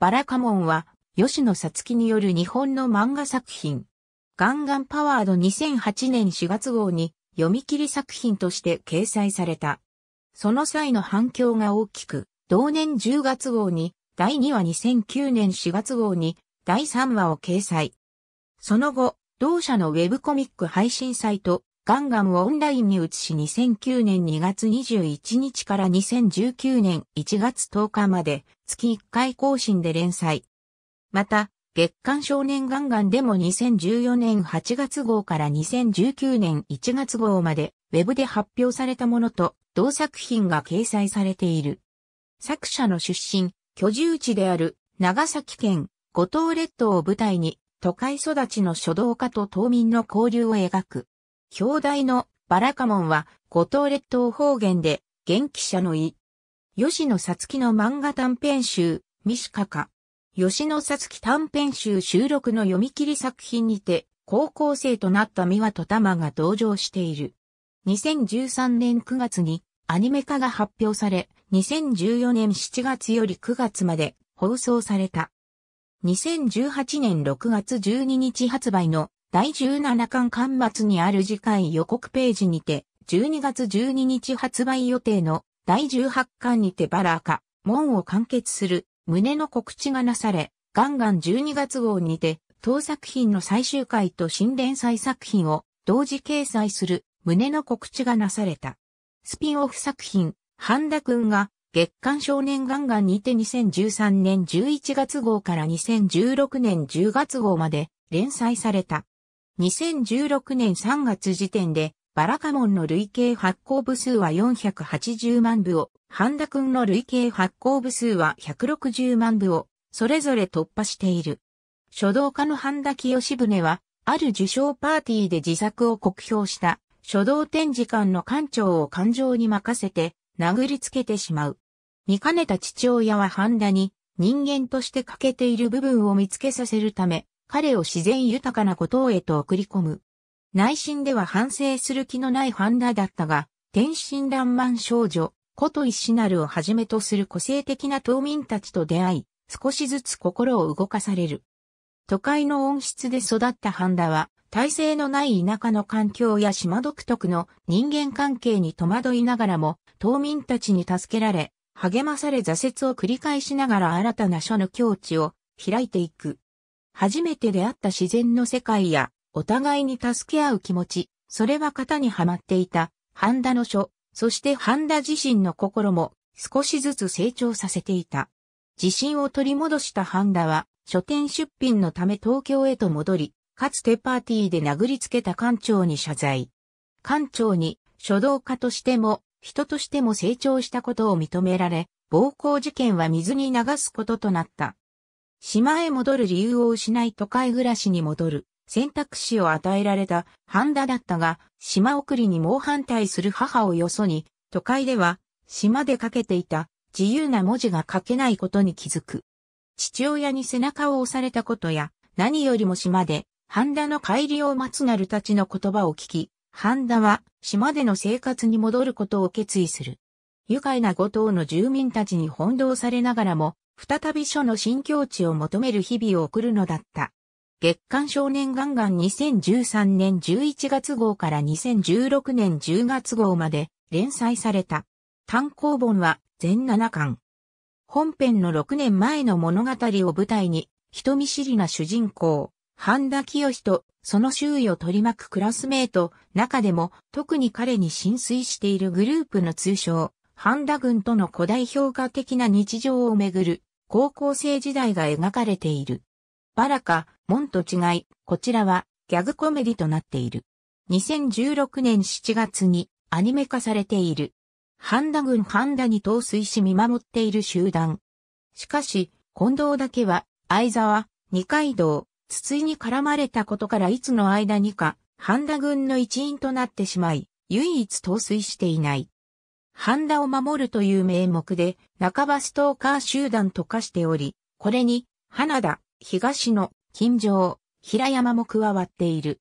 バラカモンは、吉野さつきによる日本の漫画作品。ガンガンパワード2008年4月号に読み切り作品として掲載された。その際の反響が大きく、同年10月号に第2話2009年4月号に第3話を掲載。その後、同社のウェブコミック配信サイトガンガムをオンラインに移し2009年2月21日から2019年1月10日まで月1回更新で連載。また、月刊少年ガンガンでも2014年8月号から2019年1月号まで Web で発表されたものと同作品が掲載されている。作者の出身、居住地である長崎県五島列島を舞台に都会育ちの書道家と島民の交流を描く表題のバラカモンは、五島列島方言で、元気者の意。吉野さつきの漫画短編集、ミシカカ。吉野さつき短編集収録の読み切り作品にて、高校生となった三輪と玉が登場している。2013年9月にアニメ化が発表され、2014年7月より9月まで放送された。2018年6月12日発売の第17巻巻末にある次回予告ページにて、12月12日発売予定の第18巻にてバラーカ、門を完結する旨の告知がなされ、ガンガン12月号にて、当作品の最終回と新連載作品を同時掲載する旨の告知がなされた。スピンオフ作品、ハンダくんが月刊少年ガンガンにて2013年11月号から2016年10月号まで連載された。2016年3月時点で、バラカモンの累計発行部数は480万部を、ハンダ君の累計発行部数は160万部を、それぞれ突破している。書道家の半田清船は、ある受賞パーティーで自作を酷評した、書道展示館の館長を感情に任せて、殴りつけてしまう。見かねた父親は半田に、人間として欠けている部分を見つけさせるため、彼を自然豊かなことへと送り込む。内心では反省する気のないハンダだったが、天真爛漫少女、こと石なるをはじめとする個性的な島民たちと出会い、少しずつ心を動かされる。都会の温室で育ったハンダは、体制のない田舎の環境や島独特の人間関係に戸惑いながらも、島民たちに助けられ、励まされ挫折を繰り返しながら新たな書の境地を開いていく。初めて出会った自然の世界や、お互いに助け合う気持ち、それは型にはまっていた、ハンダの書、そしてハンダ自身の心も少しずつ成長させていた。自信を取り戻したハンダは、書店出品のため東京へと戻り、かつてパーティーで殴りつけた館長に謝罪。館長に書道家としても、人としても成長したことを認められ、暴行事件は水に流すこととなった。島へ戻る理由を失い都会暮らしに戻る選択肢を与えられたハンダだったが、島送りに猛反対する母をよそに、都会では島で書けていた自由な文字が書けないことに気づく。父親に背中を押されたことや、何よりも島で、ハンダの帰りを待つなるたちの言葉を聞き、ハンダは島での生活に戻ることを決意する。愉快な五島の住民たちに翻弄されながらも、再び書の新境地を求める日々を送るのだった。月刊少年ガンガン2013年11月号から2016年10月号まで連載された。単行本は全7巻。本編の6年前の物語を舞台に、人見知りな主人公、半田清と、その周囲を取り巻くクラスメート、中でも特に彼に浸水しているグループの通称、ハンダ軍との古代評価的な日常をめぐる高校生時代が描かれている。バラか、門と違い、こちらはギャグコメディとなっている。2016年7月にアニメ化されている。ハンダ軍ハンダに陶酔し見守っている集団。しかし、近藤だけは、相沢、二階堂、筒井に絡まれたことからいつの間にか、ハンダ軍の一員となってしまい、唯一陶酔していない。ハンダを守るという名目で、半ばストーカー集団と化しており、これに、花田、東野、金城、平山も加わっている。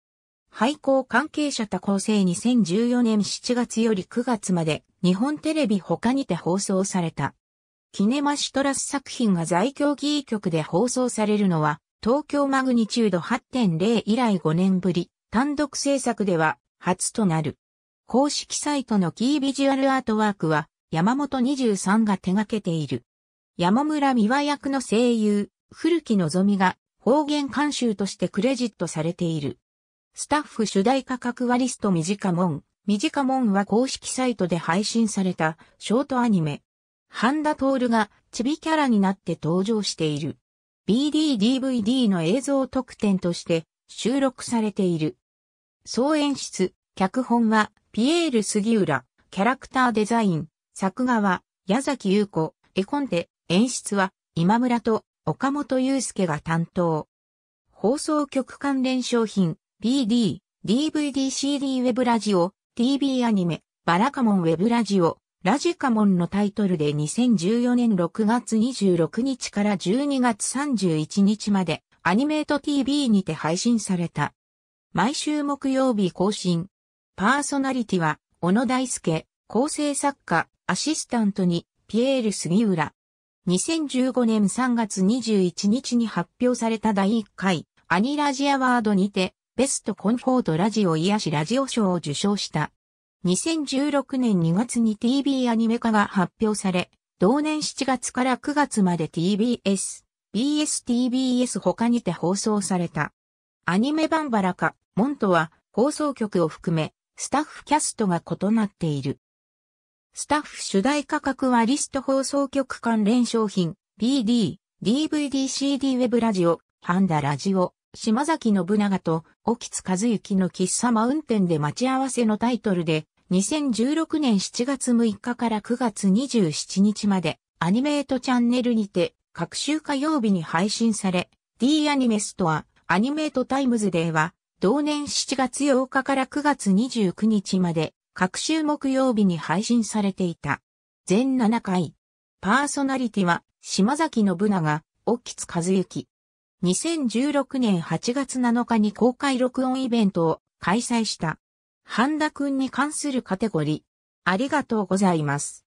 廃校関係者多構成2014年7月より9月まで日本テレビ他にて放送された。キネマシトラス作品が在京議局で放送されるのは東京マグニチュード8.0以来5年ぶり単独制作では初となる。公式サイトのキービジュアルアートワークは山本23が手掛けている。山村美和役の声優、古木のぞみが方言監修としてクレジットされている。スタッフ主題価格割リスト短門、短門は公式サイトで配信されたショートアニメ。ハンダトールがチビキャラになって登場している。BDDVD の映像特典として収録されている。総演出、脚本はピエール杉浦、キャラクターデザイン、作画は、矢崎優子、絵コンテ、演出は、今村と岡本祐介が担当。放送局関連商品、BD、DVD、CD ウェブラジオ、TV アニメ、バラカモンウェブラジオ、ラジカモンのタイトルで2014年6月26日から12月31日までアニメート TV にて配信された。毎週木曜日更新。パーソナリティは、小野大輔、構成作家、アシスタントに、ピエール杉浦。2015年3月21日に発表された第1回、アニラジアワードにて、ベストコンフォートラジオ癒しラジオ賞を受賞した。2016年2月に TV アニメ化が発表され、同年7月から9月まで TBS、BSTBS 他にて放送された。アニメンバラカ、モントは放送局を含めスタッフキャストが異なっている。スタッフ主題価格はリスト放送局関連商品、PD、DVD、CD、ウェブラジオ、ハンダラジオ、島崎信長と、沖津和幸の喫茶マウンテンで待ち合わせのタイトルで、2016年7月6日から9月27日まで、アニメートチャンネルにて、各週火曜日に配信され、D アニメストア、アニメートタイムズデーは、同年7月8日から9月29日まで、各週木曜日に配信されていた。全7回。パーソナリティは、島崎信長、沖津和幸。2016年8月7日に公開録音イベントを開催した。半田くんに関するカテゴリー。ありがとうございます。